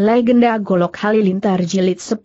Legenda Golok Halilintar Jilid 10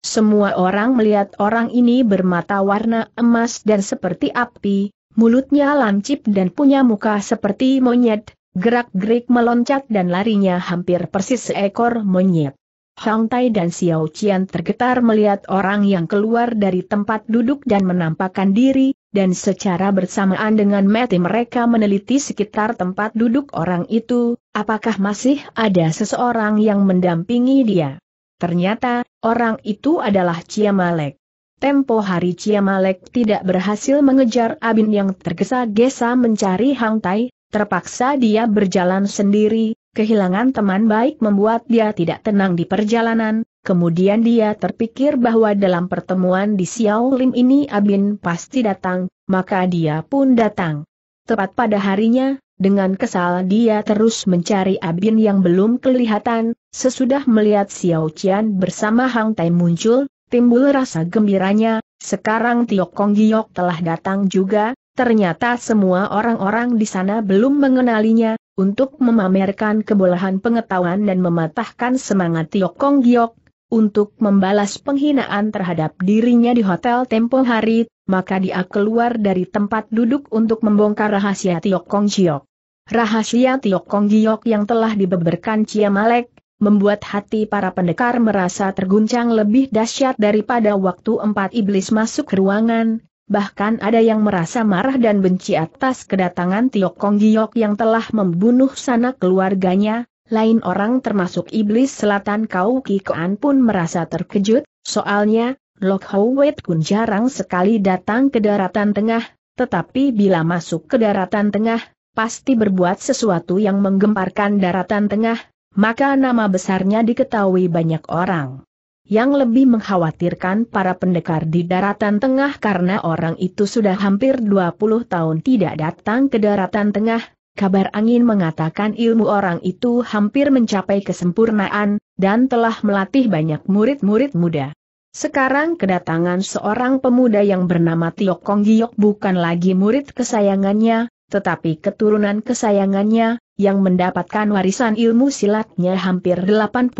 Semua orang melihat orang ini bermata warna emas dan seperti api, mulutnya lancip dan punya muka seperti monyet, gerak-gerik meloncat dan larinya hampir persis seekor monyet. Hang Tai dan Xiao Qian tergetar melihat orang yang keluar dari tempat duduk dan menampakkan diri, dan secara bersamaan dengan mati mereka meneliti sekitar tempat duduk orang itu, apakah masih ada seseorang yang mendampingi dia. Ternyata, orang itu adalah Ciamalek. Tempo hari Ciamalek tidak berhasil mengejar Abin yang tergesa-gesa mencari Hang Tai, terpaksa dia berjalan sendiri, kehilangan teman baik membuat dia tidak tenang di perjalanan, kemudian dia terpikir bahwa dalam pertemuan di Xiao Lim ini Abin pasti datang, maka dia pun datang. Tepat pada harinya, dengan kesal dia terus mencari Abin yang belum kelihatan, sesudah melihat Xiao Qian bersama Hang Tai muncul, timbul rasa gembiranya, sekarang Tiok Kong Giok telah datang juga, ternyata semua orang-orang di sana belum mengenalinya, untuk memamerkan kebolehan pengetahuan dan mematahkan semangat Tiok Kong Giok, untuk membalas penghinaan terhadap dirinya di Hotel Tempo Hari, maka dia keluar dari tempat duduk untuk membongkar rahasia Tiok Kong Giok. Rahasia Tiok Kong Giok yang telah dibeberkan Cia Malek, membuat hati para pendekar merasa terguncang lebih dahsyat daripada waktu empat iblis masuk ke ruangan, bahkan ada yang merasa marah dan benci atas kedatangan Tiok Kong Giok yang telah membunuh sanak keluarganya, lain orang termasuk iblis selatan Kau Kikoan pun merasa terkejut, soalnya, Lok Howet Kun jarang sekali datang ke daratan tengah, tetapi bila masuk ke daratan tengah, pasti berbuat sesuatu yang menggemparkan daratan tengah, maka nama besarnya diketahui banyak orang. Yang lebih mengkhawatirkan para pendekar di daratan tengah karena orang itu sudah hampir 20 tahun tidak datang ke daratan tengah, kabar angin mengatakan ilmu orang itu hampir mencapai kesempurnaan, dan telah melatih banyak murid-murid muda. Sekarang kedatangan seorang pemuda yang bernama Tiok Kong Giok bukan lagi murid kesayangannya, tetapi keturunan kesayangannya, yang mendapatkan warisan ilmu silatnya hampir 80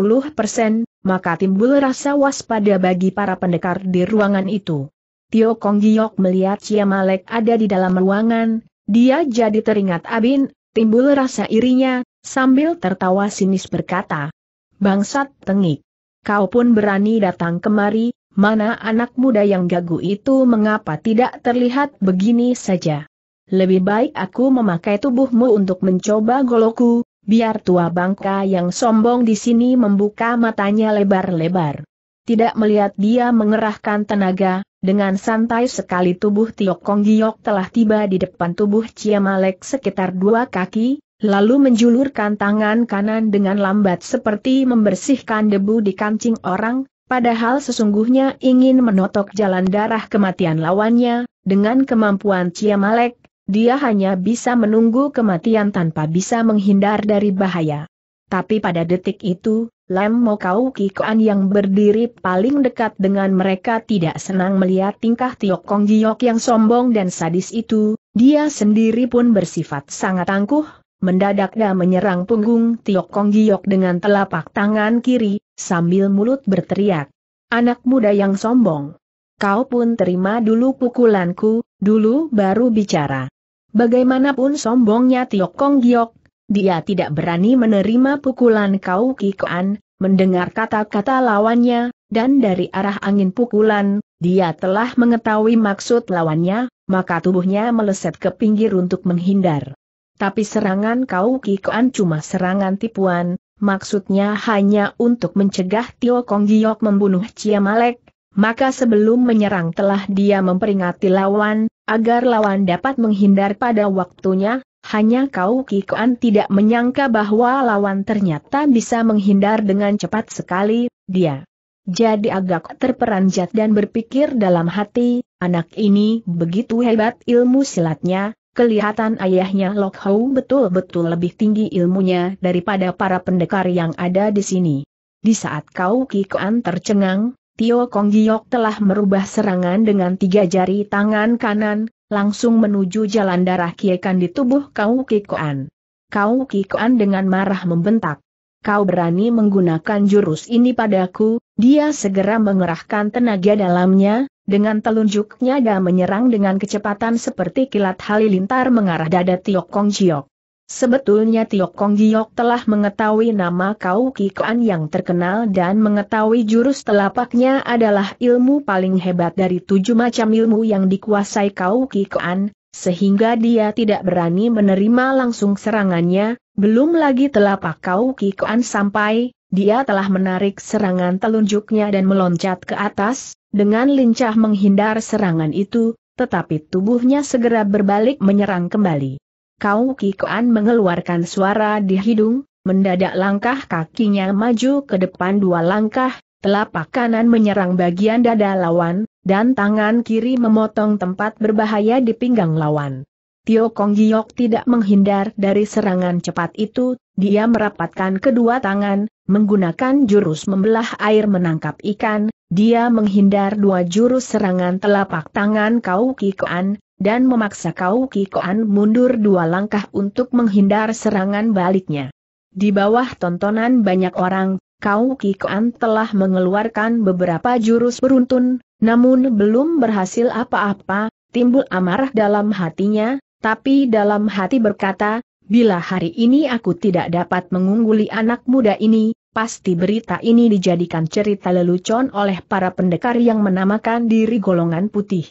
maka timbul rasa waspada bagi para pendekar di ruangan itu. Tio Kong Giok melihat Cia Malek ada di dalam ruangan, dia jadi teringat Abin, timbul rasa irinya, sambil tertawa sinis berkata, Bangsat tengik kau pun berani datang kemari, mana anak muda yang gagu itu mengapa tidak terlihat begini saja. Lebih baik aku memakai tubuhmu untuk mencoba goloku, biar tua bangka yang sombong di sini membuka matanya lebar-lebar. Tidak melihat dia mengerahkan tenaga, dengan santai sekali tubuh Tiok Giok telah tiba di depan tubuh Ciamalek sekitar dua kaki, lalu menjulurkan tangan kanan dengan lambat seperti membersihkan debu di kancing orang, padahal sesungguhnya ingin menotok jalan darah kematian lawannya, dengan kemampuan Ciamalek, dia hanya bisa menunggu kematian tanpa bisa menghindar dari bahaya. Tapi pada detik itu, Lem Mokau Kikoan yang berdiri paling dekat dengan mereka tidak senang melihat tingkah Tiok Kong Giok yang sombong dan sadis itu, dia sendiri pun bersifat sangat angkuh, Mendadak dia menyerang punggung Tiok Kong Giok dengan telapak tangan kiri, sambil mulut berteriak. Anak muda yang sombong. Kau pun terima dulu pukulanku, dulu baru bicara. Bagaimanapun sombongnya Tiok Kong Giok, dia tidak berani menerima pukulan kau Kikoan, mendengar kata-kata lawannya, dan dari arah angin pukulan, dia telah mengetahui maksud lawannya, maka tubuhnya meleset ke pinggir untuk menghindar. Tapi serangan Kau Kikoan cuma serangan tipuan, maksudnya hanya untuk mencegah Tio Kong Giok membunuh Cia Malek, maka sebelum menyerang telah dia memperingati lawan, agar lawan dapat menghindar pada waktunya, hanya Kau Kikoan tidak menyangka bahwa lawan ternyata bisa menghindar dengan cepat sekali, dia jadi agak terperanjat dan berpikir dalam hati, anak ini begitu hebat ilmu silatnya, Kelihatan ayahnya Lok Hou betul-betul lebih tinggi ilmunya daripada para pendekar yang ada di sini. Di saat Kau Kikoan tercengang, Tio Kong Giok telah merubah serangan dengan tiga jari tangan kanan, langsung menuju jalan darah Kiekan di tubuh Kau Kikoan. Kau Kikoan dengan marah membentak. Kau berani menggunakan jurus ini padaku, dia segera mengerahkan tenaga dalamnya, dengan telunjuknya dia menyerang dengan kecepatan seperti kilat halilintar mengarah dada Tiok Kong Jiok. Sebetulnya Tiok Kong Giok telah mengetahui nama Kau Kikuan yang terkenal dan mengetahui jurus telapaknya adalah ilmu paling hebat dari tujuh macam ilmu yang dikuasai Kau Kikuan, sehingga dia tidak berani menerima langsung serangannya, belum lagi telapak Kau Kikuan sampai, dia telah menarik serangan telunjuknya dan meloncat ke atas, dengan lincah menghindar serangan itu, tetapi tubuhnya segera berbalik menyerang kembali. Kau Kikoan mengeluarkan suara di hidung, mendadak langkah kakinya maju ke depan dua langkah, telapak kanan menyerang bagian dada lawan, dan tangan kiri memotong tempat berbahaya di pinggang lawan. Tio Kong Giok tidak menghindar dari serangan cepat itu, dia merapatkan kedua tangan, menggunakan jurus membelah air menangkap ikan, dia menghindar dua jurus serangan telapak tangan Kau Kikoan, dan memaksa Kau Kikoan mundur dua langkah untuk menghindar serangan baliknya. Di bawah tontonan banyak orang, Kau Kikoan telah mengeluarkan beberapa jurus beruntun, namun belum berhasil apa-apa, timbul amarah dalam hatinya, tapi dalam hati berkata, bila hari ini aku tidak dapat mengungguli anak muda ini, pasti berita ini dijadikan cerita lelucon oleh para pendekar yang menamakan diri golongan putih.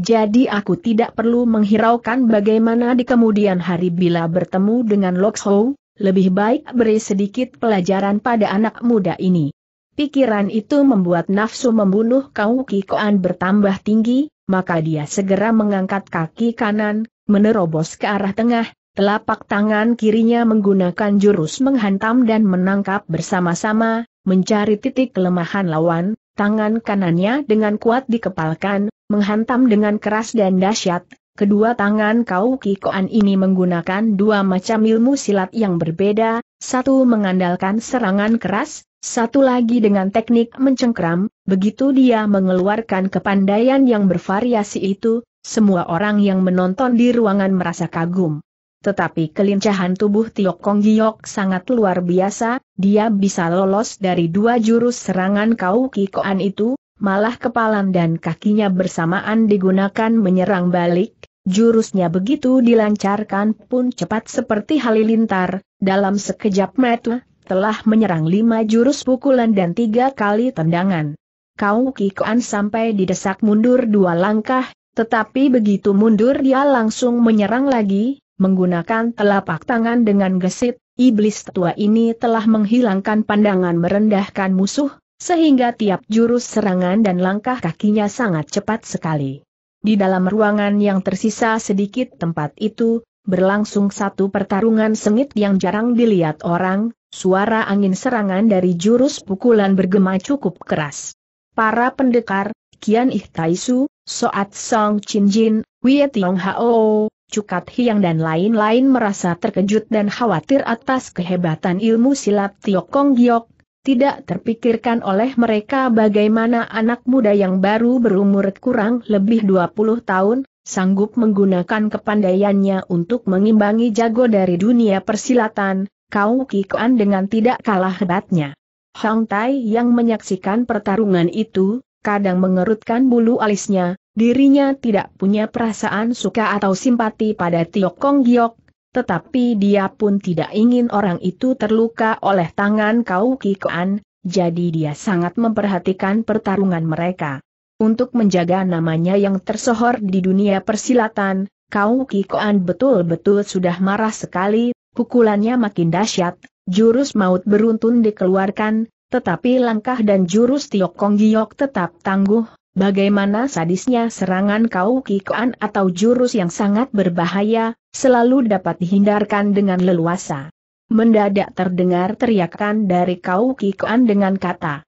Jadi aku tidak perlu menghiraukan bagaimana di kemudian hari bila bertemu dengan Loxhou, lebih baik beri sedikit pelajaran pada anak muda ini. Pikiran itu membuat nafsu membunuh Kau Kikoan bertambah tinggi, maka dia segera mengangkat kaki kanan, menerobos ke arah tengah, telapak tangan kirinya menggunakan jurus menghantam dan menangkap bersama-sama, mencari titik kelemahan lawan, tangan kanannya dengan kuat dikepalkan, menghantam dengan keras dan dahsyat, Kedua tangan kau Kikoan ini menggunakan dua macam ilmu silat yang berbeda, satu mengandalkan serangan keras, satu lagi dengan teknik mencengkram, begitu dia mengeluarkan kepandaian yang bervariasi itu, semua orang yang menonton di ruangan merasa kagum. Tetapi kelincahan tubuh Tiok Kong Giok sangat luar biasa, dia bisa lolos dari dua jurus serangan Kau Kikoan itu, malah kepalan dan kakinya bersamaan digunakan menyerang balik, jurusnya begitu dilancarkan pun cepat seperti halilintar, dalam sekejap mata, telah menyerang lima jurus pukulan dan tiga kali tendangan. Kau Kikoan sampai didesak mundur dua langkah, tetapi begitu mundur dia langsung menyerang lagi, menggunakan telapak tangan dengan gesit, iblis tua ini telah menghilangkan pandangan merendahkan musuh, sehingga tiap jurus serangan dan langkah kakinya sangat cepat sekali. Di dalam ruangan yang tersisa sedikit tempat itu, berlangsung satu pertarungan sengit yang jarang dilihat orang, suara angin serangan dari jurus pukulan bergema cukup keras. Para pendekar, Kian Ihtaisu, Soat Song Chin Jin, Wei Tiong Hao, Cukat Hiang dan lain-lain merasa terkejut dan khawatir atas kehebatan ilmu silat Tiok Kong Giok, tidak terpikirkan oleh mereka bagaimana anak muda yang baru berumur kurang lebih 20 tahun, sanggup menggunakan kepandaiannya untuk mengimbangi jago dari dunia persilatan, Kau Kikuan dengan tidak kalah hebatnya. Hang Tai yang menyaksikan pertarungan itu, kadang mengerutkan bulu alisnya, Dirinya tidak punya perasaan suka atau simpati pada Tiok Kong Giok, tetapi dia pun tidak ingin orang itu terluka oleh tangan Kau Kikoan, jadi dia sangat memperhatikan pertarungan mereka. Untuk menjaga namanya yang tersohor di dunia persilatan, Kau Kikoan betul-betul sudah marah sekali, pukulannya makin dahsyat, jurus maut beruntun dikeluarkan, tetapi langkah dan jurus Tiok Kong Giok tetap tangguh, bagaimana sadisnya serangan kau kikoan atau jurus yang sangat berbahaya, selalu dapat dihindarkan dengan leluasa. Mendadak terdengar teriakan dari kau kikoan dengan kata,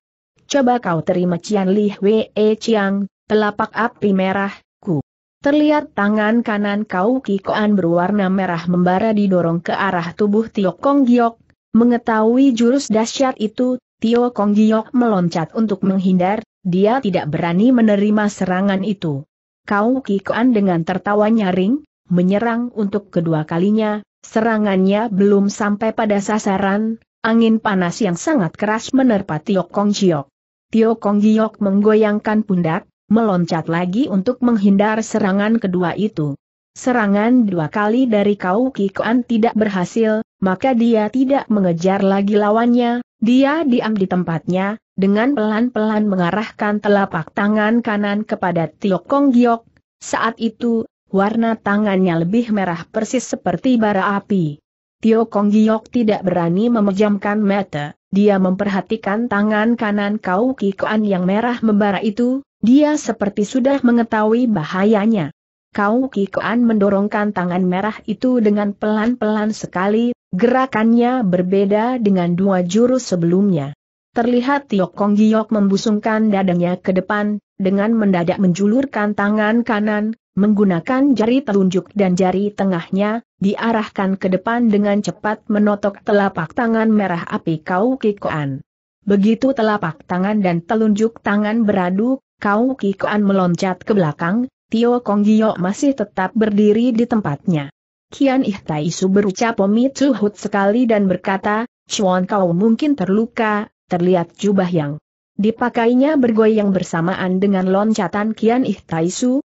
Coba kau terima Cian Li Wei e Chiang, telapak api merah, ku. Terlihat tangan kanan kau kikoan berwarna merah membara didorong ke arah tubuh Tio Kong Giok, Mengetahui jurus dahsyat itu, Tio Kong Giok meloncat untuk menghindar, dia tidak berani menerima serangan itu. Kau Kikoan dengan tertawa nyaring, menyerang untuk kedua kalinya, serangannya belum sampai pada sasaran, angin panas yang sangat keras menerpa Tio Kong Giok. Tio Kong Giok menggoyangkan pundak, meloncat lagi untuk menghindar serangan kedua itu. Serangan dua kali dari Kau Kikoan tidak berhasil, maka dia tidak mengejar lagi lawannya, dia diam di tempatnya, dengan pelan-pelan mengarahkan telapak tangan kanan kepada Tio Kong Giok. Saat itu, warna tangannya lebih merah persis seperti bara api. Tio Kong Giok tidak berani memejamkan mata, dia memperhatikan tangan kanan Kau Kikoan yang merah membara itu, dia seperti sudah mengetahui bahayanya. Kau Kikoan mendorongkan tangan merah itu dengan pelan-pelan sekali, gerakannya berbeda dengan dua jurus sebelumnya. Terlihat Tiok Kong Giok membusungkan dadanya ke depan, dengan mendadak menjulurkan tangan kanan, menggunakan jari telunjuk dan jari tengahnya, diarahkan ke depan dengan cepat menotok telapak tangan merah api Kau Kikoan. Begitu telapak tangan dan telunjuk tangan beradu, Kau Kikoan meloncat ke belakang, Tio Kong Giok masih tetap berdiri di tempatnya. Kian Ih berucap omit suhut sekali dan berkata, Chuan kau mungkin terluka, terlihat jubah yang dipakainya bergoyang bersamaan dengan loncatan Kian Ih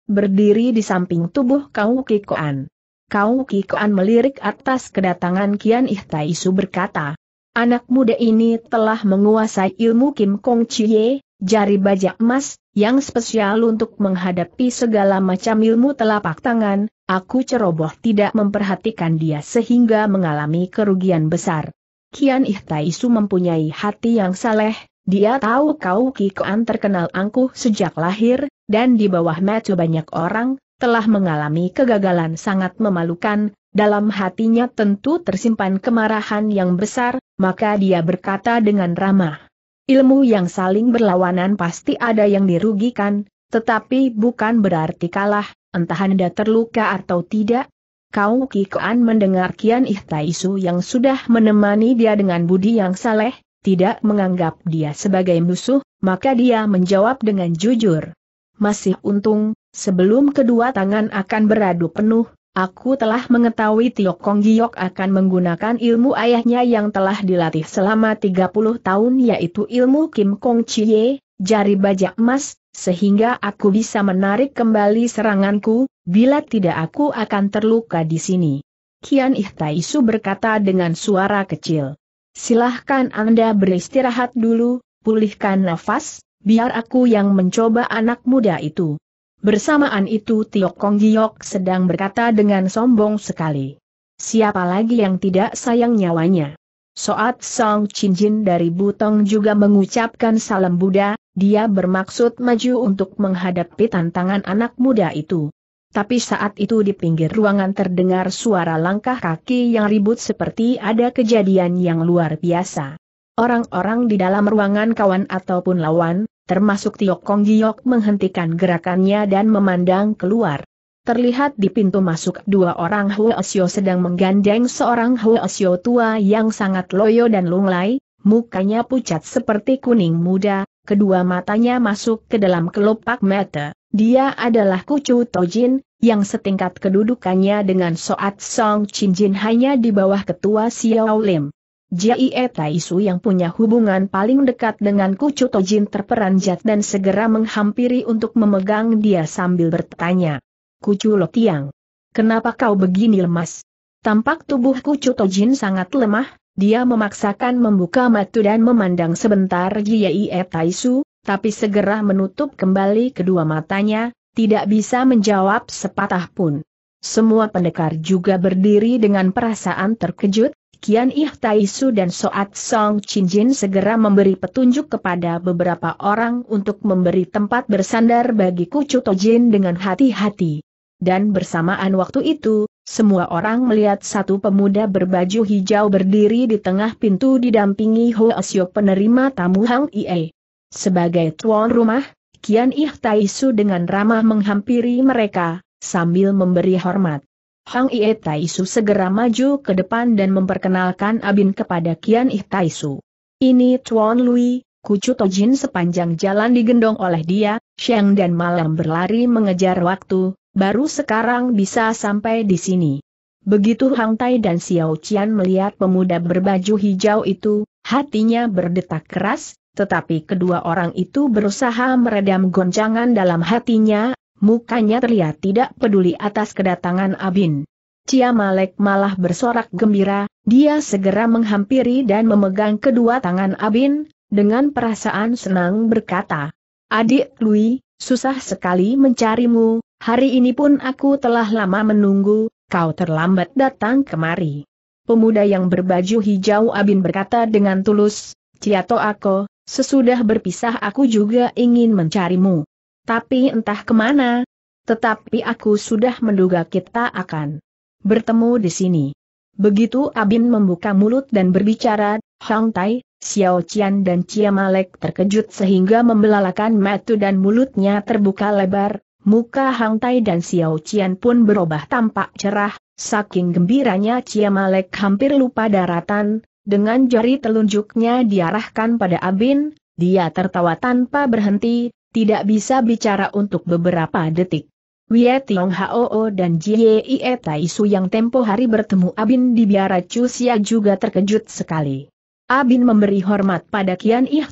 berdiri di samping tubuh Kau Kikoan. Kau Kikoan melirik atas kedatangan Kian Ih berkata, Anak muda ini telah menguasai ilmu Kim Kong Chie, jari baja emas, yang spesial untuk menghadapi segala macam ilmu telapak tangan, aku ceroboh tidak memperhatikan dia sehingga mengalami kerugian besar. Kian Ihtaisu mempunyai hati yang saleh, dia tahu kau Kikoan terkenal angkuh sejak lahir, dan di bawah metu banyak orang, telah mengalami kegagalan sangat memalukan, dalam hatinya tentu tersimpan kemarahan yang besar, maka dia berkata dengan ramah. Ilmu yang saling berlawanan pasti ada yang dirugikan, tetapi bukan berarti kalah, entah Anda terluka atau tidak, Kau Kikoan mendengar Kian Ihtaisu yang sudah menemani dia dengan budi yang saleh, tidak menganggap dia sebagai musuh, maka dia menjawab dengan jujur. Masih untung, sebelum kedua tangan akan beradu penuh, aku telah mengetahui Tio Kong Giok akan menggunakan ilmu ayahnya yang telah dilatih selama 30 tahun yaitu ilmu Kim Kong Chie, jari bajak emas, sehingga aku bisa menarik kembali seranganku, bila tidak aku akan terluka di sini. Kian Ihtaisu berkata dengan suara kecil. Silahkan Anda beristirahat dulu, pulihkan nafas, biar aku yang mencoba anak muda itu. Bersamaan itu Tiok Kong Giok sedang berkata dengan sombong sekali. Siapa lagi yang tidak sayang nyawanya? Soat Song Chin Jin dari Butong juga mengucapkan salam Buddha, dia bermaksud maju untuk menghadapi tantangan anak muda itu. Tapi saat itu di pinggir ruangan terdengar suara langkah kaki yang ribut seperti ada kejadian yang luar biasa. Orang-orang di dalam ruangan kawan ataupun lawan, termasuk Tiok Kong Giok menghentikan gerakannya dan memandang keluar. Terlihat di pintu masuk dua orang Xiu sedang menggandeng seorang Xiu tua yang sangat loyo dan lunglai, mukanya pucat seperti kuning muda, kedua matanya masuk ke dalam kelopak mata. Dia adalah Kucu Tojin, yang setingkat kedudukannya dengan Soat Song Jin hanya di bawah ketua Xiao Lim. Jie Taisu yang punya hubungan paling dekat dengan Kucu Tojin terperanjat dan segera menghampiri untuk memegang dia sambil bertanya. Kucu Lo kenapa kau begini lemas? Tampak tubuh Kucu Tojin sangat lemah, dia memaksakan membuka mata dan memandang sebentar Jiai Taisu, tapi segera menutup kembali kedua matanya, tidak bisa menjawab sepatah pun. Semua pendekar juga berdiri dengan perasaan terkejut, Kian Ih Taisu dan Soat Song Jin segera memberi petunjuk kepada beberapa orang untuk memberi tempat bersandar bagi Kucu Tojin dengan hati-hati. Dan bersamaan waktu itu, semua orang melihat satu pemuda berbaju hijau berdiri di tengah pintu didampingi Ho Asyok penerima tamu Hang Ie. Sebagai tuan rumah, Kian Ih Taisu dengan ramah menghampiri mereka, sambil memberi hormat. Hang Ie Taisu segera maju ke depan dan memperkenalkan Abin kepada Kian Ih Taisu. Ini Tuan Lui, Kucu Tojin sepanjang jalan digendong oleh dia, siang dan malam berlari mengejar waktu, Baru sekarang bisa sampai di sini. Begitu Hang Tai dan Xiao Qian melihat pemuda berbaju hijau itu, hatinya berdetak keras, tetapi kedua orang itu berusaha meredam goncangan dalam hatinya, mukanya terlihat tidak peduli atas kedatangan Abin. Cia Malek malah bersorak gembira, dia segera menghampiri dan memegang kedua tangan Abin, dengan perasaan senang berkata, Adik Lui, Susah sekali mencarimu, hari ini pun aku telah lama menunggu, kau terlambat datang kemari. Pemuda yang berbaju hijau Abin berkata dengan tulus, Ciato aku, sesudah berpisah aku juga ingin mencarimu. Tapi entah kemana, tetapi aku sudah menduga kita akan bertemu di sini. Begitu Abin membuka mulut dan berbicara, Hang Tai, Xiao Qian dan Cia Malek terkejut sehingga membelalakan mata dan mulutnya terbuka lebar, muka Hang Tai dan Xiao Qian pun berubah tampak cerah, saking gembiranya Cia Malek hampir lupa daratan, dengan jari telunjuknya diarahkan pada Abin, dia tertawa tanpa berhenti, tidak bisa bicara untuk beberapa detik. Wie Tiong Hoo dan Jie Ie Tai Su yang tempo hari bertemu Abin di biara Cusia juga terkejut sekali. Abin memberi hormat pada Kian Ih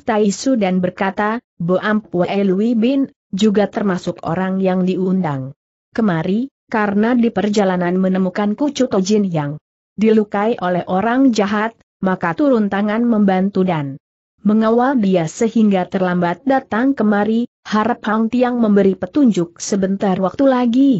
dan berkata, "Bo Ampu Lui Bin, juga termasuk orang yang diundang. Kemari, karena di perjalanan menemukan Kucu Tojin yang dilukai oleh orang jahat, maka turun tangan membantu dan mengawal dia sehingga terlambat datang kemari, harap Hang Tiang memberi petunjuk sebentar waktu lagi.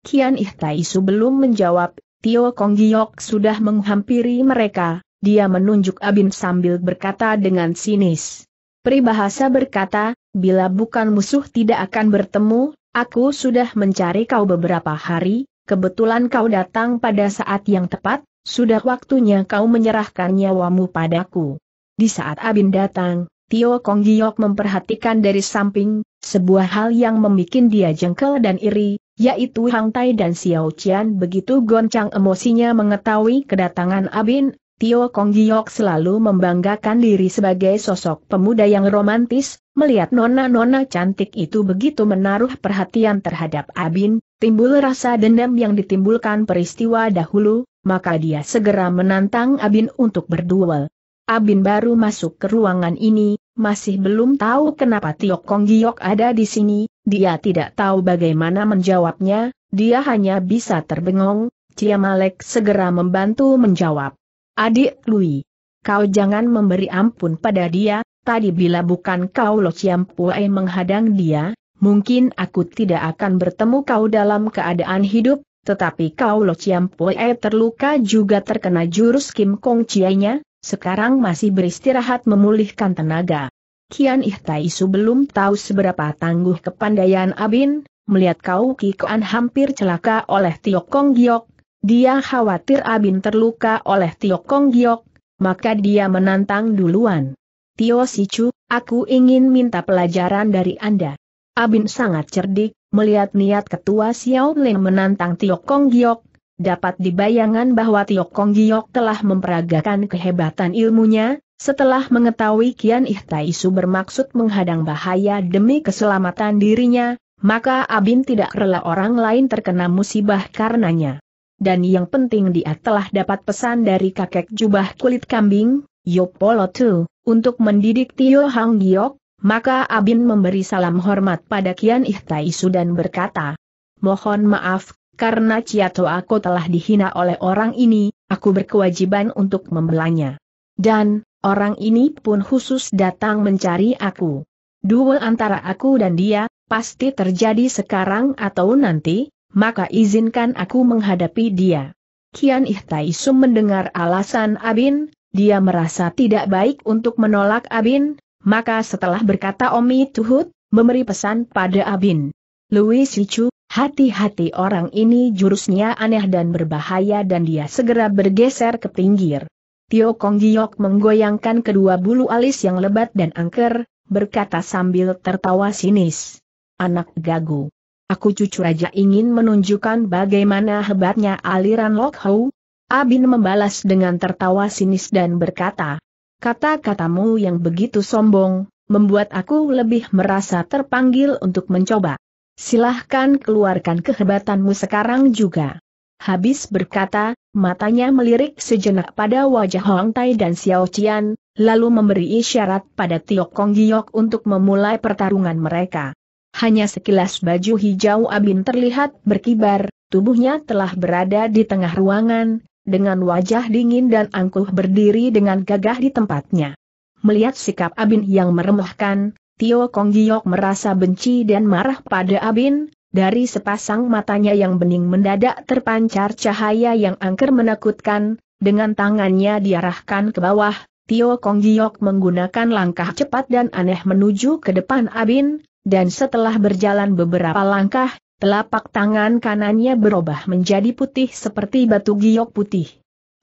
Kian Ih belum menjawab, Tio Kong Giok sudah menghampiri mereka, dia menunjuk Abin sambil berkata dengan sinis. Peribahasa berkata, bila bukan musuh tidak akan bertemu, aku sudah mencari kau beberapa hari, kebetulan kau datang pada saat yang tepat, sudah waktunya kau menyerahkan nyawamu padaku. Di saat Abin datang, Tio Kong Giok memperhatikan dari samping, sebuah hal yang membuat dia jengkel dan iri, yaitu Hang Tai dan Xiao Qian begitu goncang emosinya mengetahui kedatangan Abin, Tio Kong Giok selalu membanggakan diri sebagai sosok pemuda yang romantis, melihat nona-nona cantik itu begitu menaruh perhatian terhadap Abin, timbul rasa dendam yang ditimbulkan peristiwa dahulu, maka dia segera menantang Abin untuk berduel. Abin baru masuk ke ruangan ini, masih belum tahu kenapa Tio Kong Giok ada di sini, dia tidak tahu bagaimana menjawabnya, dia hanya bisa terbengong, Cia Malek segera membantu menjawab. Adik Lui, kau jangan memberi ampun pada dia, tadi bila bukan kau Lo Chiam menghadang dia, mungkin aku tidak akan bertemu kau dalam keadaan hidup, tetapi kau Lo Chiam terluka juga terkena jurus Kim Kong Chianya, sekarang masih beristirahat memulihkan tenaga. Kian Ih belum tahu seberapa tangguh kepandaian Abin, melihat kau Kikoan hampir celaka oleh Tiokong Kong Giok, dia khawatir Abin terluka oleh Tio Kong Giok, maka dia menantang duluan. Tio Sichu, aku ingin minta pelajaran dari Anda. Abin sangat cerdik, melihat niat ketua Xiao Lin menantang Tio Kong Giok, dapat dibayangkan bahwa Tio Kong Giok telah memperagakan kehebatan ilmunya, setelah mengetahui Kian Ihtaisu bermaksud menghadang bahaya demi keselamatan dirinya, maka Abin tidak rela orang lain terkena musibah karenanya dan yang penting dia telah dapat pesan dari kakek jubah kulit kambing, Yopolo Tu, untuk mendidik Tio Hang Giok, maka Abin memberi salam hormat pada Kian Ihtaisu dan berkata, Mohon maaf, karena Ciato aku telah dihina oleh orang ini, aku berkewajiban untuk membelanya. Dan, orang ini pun khusus datang mencari aku. Duel antara aku dan dia, pasti terjadi sekarang atau nanti, maka izinkan aku menghadapi dia. Kian Ihtaisum mendengar alasan Abin, dia merasa tidak baik untuk menolak Abin, maka setelah berkata Omi Tuhut, memberi pesan pada Abin. Louis Sichu, hati-hati orang ini jurusnya aneh dan berbahaya dan dia segera bergeser ke pinggir. Tio Kong Giok menggoyangkan kedua bulu alis yang lebat dan angker, berkata sambil tertawa sinis. Anak gagu. Aku cucu raja ingin menunjukkan bagaimana hebatnya aliran Lok Hou. Abin membalas dengan tertawa sinis dan berkata, Kata-katamu yang begitu sombong, membuat aku lebih merasa terpanggil untuk mencoba. Silahkan keluarkan kehebatanmu sekarang juga. Habis berkata, matanya melirik sejenak pada wajah Hong Tai dan Xiao Qian, lalu memberi isyarat pada Tiok Kong Giok untuk memulai pertarungan mereka hanya sekilas baju hijau Abin terlihat berkibar, tubuhnya telah berada di tengah ruangan, dengan wajah dingin dan angkuh berdiri dengan gagah di tempatnya. Melihat sikap Abin yang meremehkan, Tio Kong Giok merasa benci dan marah pada Abin, dari sepasang matanya yang bening mendadak terpancar cahaya yang angker menakutkan, dengan tangannya diarahkan ke bawah, Tio Kong Giok menggunakan langkah cepat dan aneh menuju ke depan Abin, dan setelah berjalan beberapa langkah, telapak tangan kanannya berubah menjadi putih seperti batu giok putih.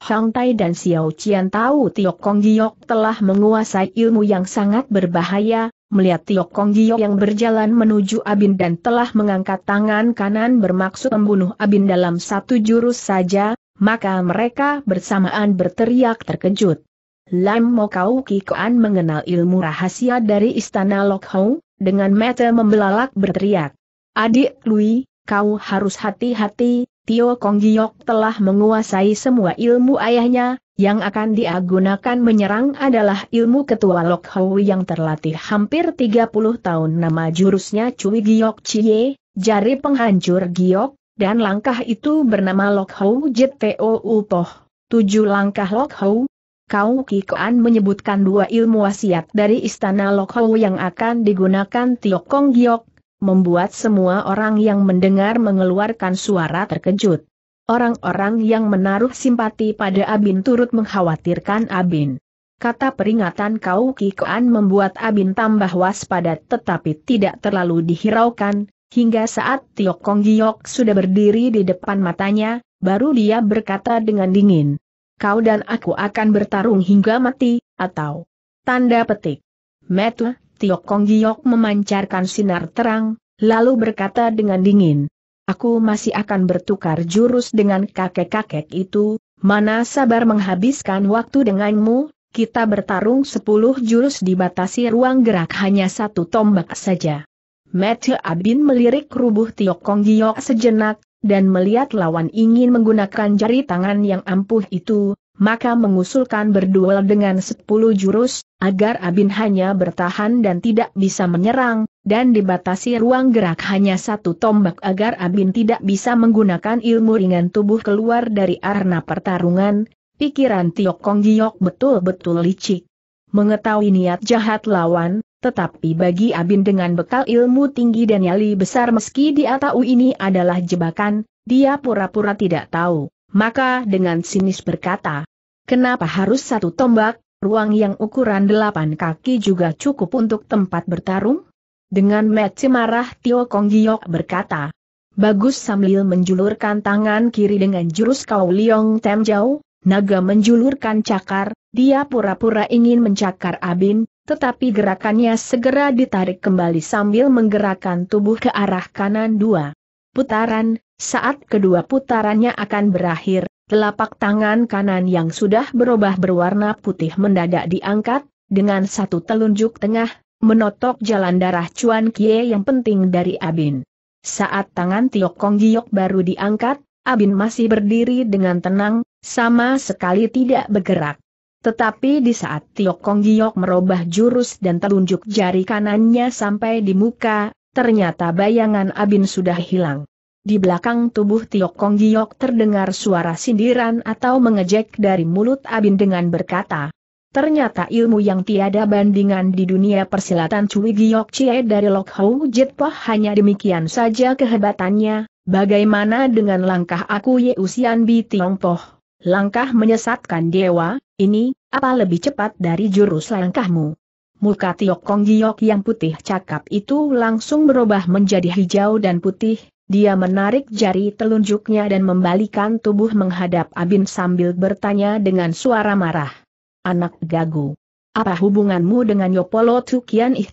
Hang Tai dan Xiao Qian tahu Tiok Kong Giok telah menguasai ilmu yang sangat berbahaya, melihat Tiok Kong Giok yang berjalan menuju Abin dan telah mengangkat tangan kanan bermaksud membunuh Abin dalam satu jurus saja, maka mereka bersamaan berteriak terkejut. Lam Mokau Kikoan mengenal ilmu rahasia dari Istana Lok Hong, dengan mata membelalak berteriak. Adik Lui, kau harus hati-hati, Tio Kong Giok telah menguasai semua ilmu ayahnya, yang akan diagunakan menyerang adalah ilmu ketua Lok Hou yang terlatih hampir 30 tahun nama jurusnya Cui Giok Chie, jari penghancur Giok, dan langkah itu bernama Lok Hou Jit Poh. Tujuh langkah Lok Hou, Kau Kikoan menyebutkan dua ilmu wasiat dari istana Lokhou yang akan digunakan Tiokong Giok, membuat semua orang yang mendengar mengeluarkan suara terkejut. Orang-orang yang menaruh simpati pada Abin turut mengkhawatirkan Abin. Kata peringatan Kau Kikoan membuat Abin tambah waspada tetapi tidak terlalu dihiraukan, hingga saat Tiokong Giok sudah berdiri di depan matanya, baru dia berkata dengan dingin kau dan aku akan bertarung hingga mati, atau tanda petik. Metu, Tio Kong Giok memancarkan sinar terang, lalu berkata dengan dingin. Aku masih akan bertukar jurus dengan kakek-kakek itu, mana sabar menghabiskan waktu denganmu, kita bertarung sepuluh jurus dibatasi ruang gerak hanya satu tombak saja. Matthew Abin melirik rubuh Tio Kong Giok sejenak, dan melihat lawan ingin menggunakan jari tangan yang ampuh itu, maka mengusulkan berduel dengan sepuluh jurus, agar Abin hanya bertahan dan tidak bisa menyerang, dan dibatasi ruang gerak hanya satu tombak agar Abin tidak bisa menggunakan ilmu ringan tubuh keluar dari arena pertarungan, pikiran Tiokong Giok betul-betul licik. Mengetahui niat jahat lawan, tetapi bagi Abin dengan bekal ilmu tinggi dan nyali besar meski dia tahu ini adalah jebakan, dia pura-pura tidak tahu. Maka dengan sinis berkata, kenapa harus satu tombak, ruang yang ukuran delapan kaki juga cukup untuk tempat bertarung? Dengan meci marah Tio Kong Giok berkata, Bagus sambil menjulurkan tangan kiri dengan jurus kau liong tem jauh, naga menjulurkan cakar, dia pura-pura ingin mencakar Abin, tetapi gerakannya segera ditarik kembali sambil menggerakkan tubuh ke arah kanan dua. Putaran, saat kedua putarannya akan berakhir, telapak tangan kanan yang sudah berubah berwarna putih mendadak diangkat, dengan satu telunjuk tengah, menotok jalan darah Chuan Kie yang penting dari Abin. Saat tangan Tiok Kong Giok baru diangkat, Abin masih berdiri dengan tenang, sama sekali tidak bergerak. Tetapi di saat Tiok Kong Giok merubah jurus dan telunjuk jari kanannya sampai di muka, ternyata bayangan Abin sudah hilang. Di belakang tubuh Tiok Kong Giok terdengar suara sindiran atau mengejek dari mulut Abin dengan berkata, Ternyata ilmu yang tiada bandingan di dunia persilatan Cui Giok Chie dari Lok Hou Poh hanya demikian saja kehebatannya, bagaimana dengan langkah aku Ye Usian Bi Tiong Poh, langkah menyesatkan dewa, ini, apa lebih cepat dari jurus langkahmu? Muka Tiok Kong Giok yang putih cakap itu langsung berubah menjadi hijau dan putih, dia menarik jari telunjuknya dan membalikan tubuh menghadap Abin sambil bertanya dengan suara marah. Anak gagu. Apa hubunganmu dengan Yopolo Tukian Ih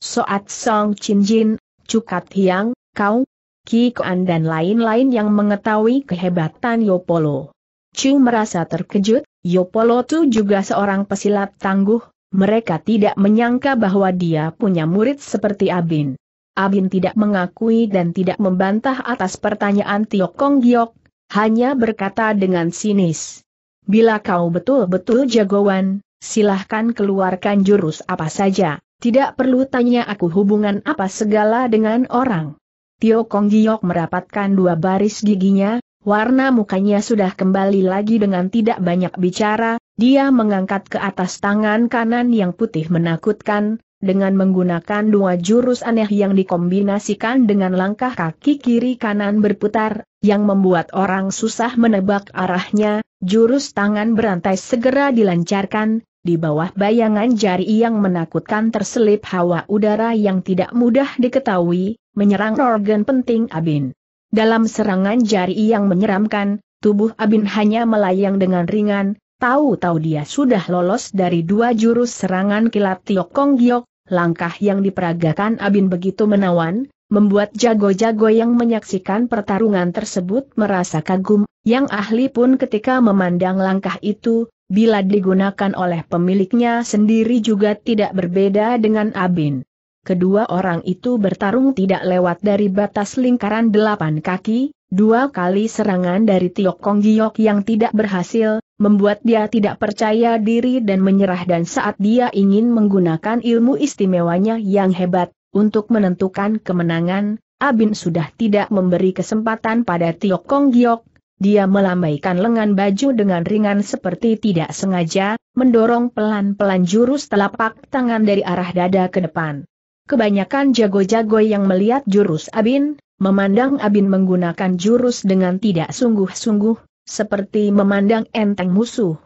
Soat Song Chin Jin, Cukat Hiang, Kau, Ki Kuan dan lain-lain yang mengetahui kehebatan Yopolo? Chu merasa terkejut, Yopolo Tu juga seorang pesilat tangguh, mereka tidak menyangka bahwa dia punya murid seperti Abin. Abin tidak mengakui dan tidak membantah atas pertanyaan Tio Kong Giok, hanya berkata dengan sinis. Bila kau betul-betul jagoan, silahkan keluarkan jurus apa saja, tidak perlu tanya aku hubungan apa segala dengan orang. Tio Kong Giok merapatkan dua baris giginya, Warna mukanya sudah kembali lagi dengan tidak banyak bicara, dia mengangkat ke atas tangan kanan yang putih menakutkan, dengan menggunakan dua jurus aneh yang dikombinasikan dengan langkah kaki kiri kanan berputar, yang membuat orang susah menebak arahnya, jurus tangan berantai segera dilancarkan, di bawah bayangan jari yang menakutkan terselip hawa udara yang tidak mudah diketahui, menyerang organ penting Abin. Dalam serangan jari yang menyeramkan, tubuh Abin hanya melayang dengan ringan, tahu-tahu dia sudah lolos dari dua jurus serangan kilat Tiok Kong Giok, langkah yang diperagakan Abin begitu menawan, membuat jago-jago yang menyaksikan pertarungan tersebut merasa kagum, yang ahli pun ketika memandang langkah itu, bila digunakan oleh pemiliknya sendiri juga tidak berbeda dengan Abin. Kedua orang itu bertarung tidak lewat dari batas lingkaran delapan kaki, dua kali serangan dari Tiok Kong Giok yang tidak berhasil, membuat dia tidak percaya diri dan menyerah dan saat dia ingin menggunakan ilmu istimewanya yang hebat, untuk menentukan kemenangan, Abin sudah tidak memberi kesempatan pada Tiok Kong Giok, dia melambaikan lengan baju dengan ringan seperti tidak sengaja, mendorong pelan-pelan jurus telapak tangan dari arah dada ke depan. Kebanyakan jago-jago yang melihat jurus Abin, memandang Abin menggunakan jurus dengan tidak sungguh-sungguh, seperti memandang enteng musuh.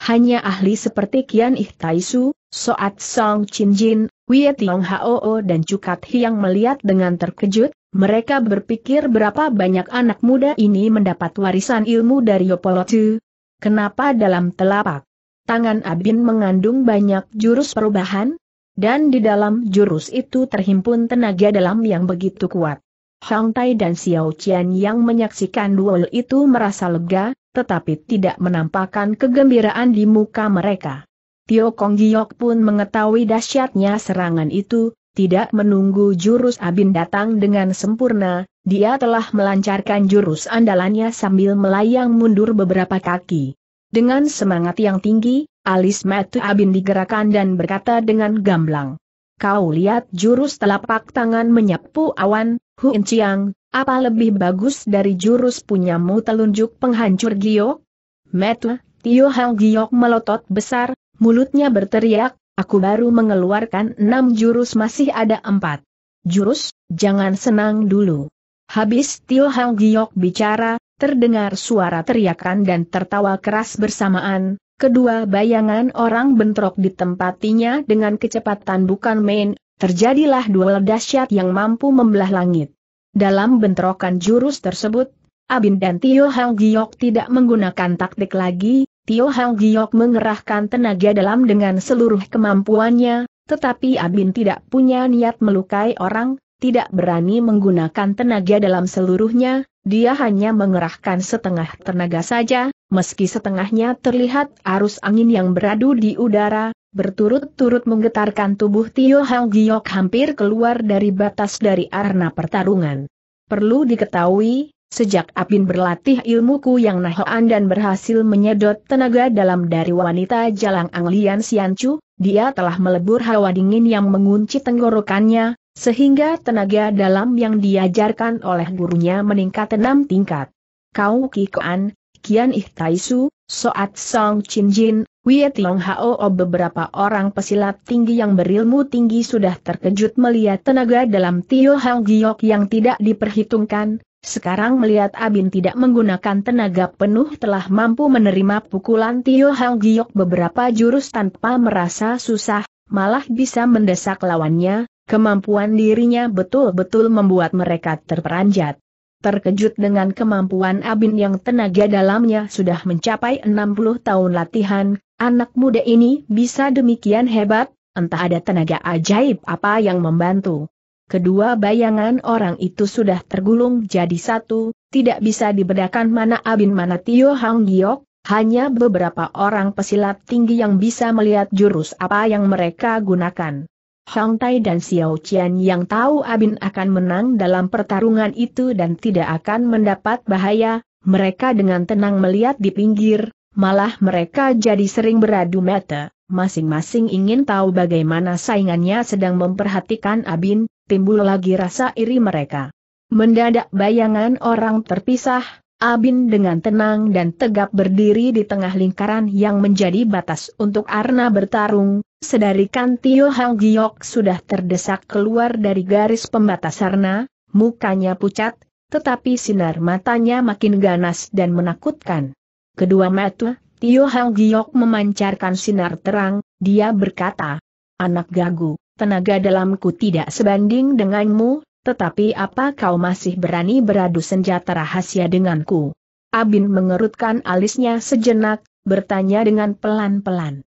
Hanya ahli seperti Kian Ih Soat Song Chin Jin, Wei Tiong Hoo dan Cukat Hiang melihat dengan terkejut, mereka berpikir berapa banyak anak muda ini mendapat warisan ilmu dari Yopolotu. Kenapa dalam telapak tangan Abin mengandung banyak jurus perubahan? dan di dalam jurus itu terhimpun tenaga dalam yang begitu kuat. Hang Tai dan Xiao Qian yang menyaksikan duel itu merasa lega, tetapi tidak menampakkan kegembiraan di muka mereka. Tio Kong Giok pun mengetahui dahsyatnya serangan itu, tidak menunggu jurus Abin datang dengan sempurna, dia telah melancarkan jurus andalannya sambil melayang mundur beberapa kaki. Dengan semangat yang tinggi, Alis Matu Abin digerakkan dan berkata dengan gamblang. Kau lihat jurus telapak tangan menyapu awan, Huin Chiang, apa lebih bagus dari jurus punyamu telunjuk penghancur giok? Matu, Tio Hang Giok melotot besar, mulutnya berteriak, aku baru mengeluarkan enam jurus masih ada empat. Jurus, jangan senang dulu. Habis Tio Hang Giok bicara, terdengar suara teriakan dan tertawa keras bersamaan, Kedua bayangan orang bentrok di tempatnya dengan kecepatan bukan main, terjadilah duel dahsyat yang mampu membelah langit. Dalam bentrokan jurus tersebut, Abin dan Tio Hang Giok tidak menggunakan taktik lagi, Tio Hang Giok mengerahkan tenaga dalam dengan seluruh kemampuannya, tetapi Abin tidak punya niat melukai orang, tidak berani menggunakan tenaga dalam seluruhnya, dia hanya mengerahkan setengah tenaga saja, meski setengahnya terlihat arus angin yang beradu di udara, berturut-turut menggetarkan tubuh Tio Hang Giok hampir keluar dari batas dari arena pertarungan. Perlu diketahui, Sejak Apin berlatih ilmuku yang nahoan dan berhasil menyedot tenaga dalam dari wanita jalang Anglian Siancu, dia telah melebur hawa dingin yang mengunci tenggorokannya, sehingga tenaga dalam yang diajarkan oleh gurunya meningkat enam tingkat. Kau Kikoan, Kian Ih Soat Song Chin Jin, Wei Tiong Hao oh, beberapa orang pesilat tinggi yang berilmu tinggi sudah terkejut melihat tenaga dalam Tio hang Giok yang tidak diperhitungkan, sekarang melihat Abin tidak menggunakan tenaga penuh telah mampu menerima pukulan Tio Hang Giok beberapa jurus tanpa merasa susah, malah bisa mendesak lawannya, Kemampuan dirinya betul-betul membuat mereka terperanjat. Terkejut dengan kemampuan Abin yang tenaga dalamnya sudah mencapai 60 tahun latihan, anak muda ini bisa demikian hebat, entah ada tenaga ajaib apa yang membantu. Kedua bayangan orang itu sudah tergulung jadi satu, tidak bisa dibedakan mana Abin mana Tio Hang Giok, hanya beberapa orang pesilat tinggi yang bisa melihat jurus apa yang mereka gunakan. Hang Tai dan Xiao Qian yang tahu Abin akan menang dalam pertarungan itu dan tidak akan mendapat bahaya, mereka dengan tenang melihat di pinggir, malah mereka jadi sering beradu mata, masing-masing ingin tahu bagaimana saingannya sedang memperhatikan Abin, timbul lagi rasa iri mereka. Mendadak bayangan orang terpisah, Abin dengan tenang dan tegap berdiri di tengah lingkaran yang menjadi batas untuk Arna bertarung, sedarikan Tio Hal Giok sudah terdesak keluar dari garis pembatas sarna, mukanya pucat, tetapi sinar matanya makin ganas dan menakutkan. Kedua mata, Tio Hal Giok memancarkan sinar terang, dia berkata, Anak gagu, tenaga dalamku tidak sebanding denganmu, tetapi apa kau masih berani beradu senjata rahasia denganku? Abin mengerutkan alisnya sejenak, bertanya dengan pelan-pelan.